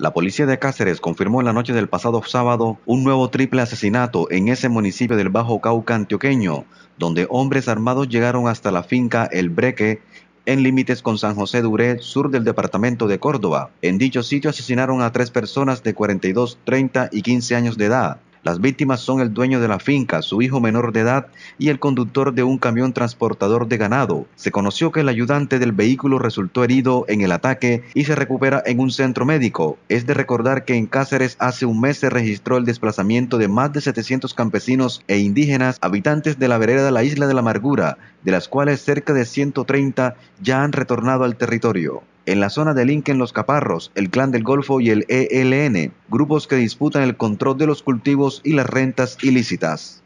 La policía de Cáceres confirmó en la noche del pasado sábado un nuevo triple asesinato en ese municipio del Bajo Cauca antioqueño, donde hombres armados llegaron hasta la finca El Breque en límites con San José Duré, sur del departamento de Córdoba. En dicho sitio asesinaron a tres personas de 42, 30 y 15 años de edad. Las víctimas son el dueño de la finca, su hijo menor de edad y el conductor de un camión transportador de ganado. Se conoció que el ayudante del vehículo resultó herido en el ataque y se recupera en un centro médico. Es de recordar que en Cáceres hace un mes se registró el desplazamiento de más de 700 campesinos e indígenas habitantes de la vereda de la Isla de la Amargura, de las cuales cerca de 130 ya han retornado al territorio. En la zona de Lincoln Los Caparros, el Clan del Golfo y el ELN, grupos que disputan el control de los cultivos y las rentas ilícitas.